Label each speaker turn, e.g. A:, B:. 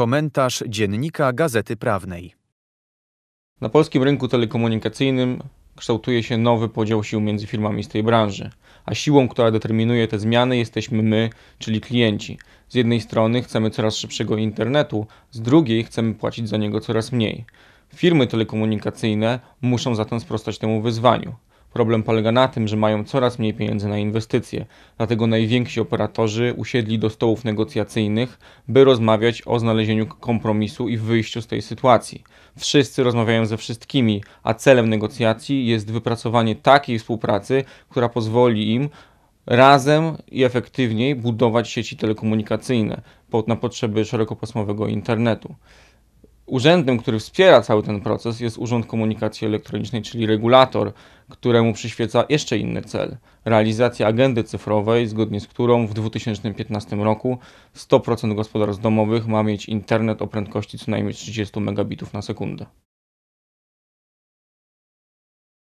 A: Komentarz dziennika Gazety Prawnej. Na polskim rynku telekomunikacyjnym kształtuje się nowy podział sił między firmami z tej branży, a siłą, która determinuje te zmiany, jesteśmy my, czyli klienci. Z jednej strony chcemy coraz szybszego internetu, z drugiej chcemy płacić za niego coraz mniej. Firmy telekomunikacyjne muszą zatem sprostać temu wyzwaniu. Problem polega na tym, że mają coraz mniej pieniędzy na inwestycje, dlatego najwięksi operatorzy usiedli do stołów negocjacyjnych, by rozmawiać o znalezieniu kompromisu i wyjściu z tej sytuacji. Wszyscy rozmawiają ze wszystkimi, a celem negocjacji jest wypracowanie takiej współpracy, która pozwoli im razem i efektywniej budować sieci telekomunikacyjne na potrzeby szerokopasmowego internetu urzędem, który wspiera cały ten proces, jest Urząd Komunikacji Elektronicznej, czyli regulator, któremu przyświeca jeszcze inny cel realizacja agendy cyfrowej, zgodnie z którą w 2015 roku 100% gospodarstw domowych ma mieć internet o prędkości co najmniej 30 megabitów na sekundę.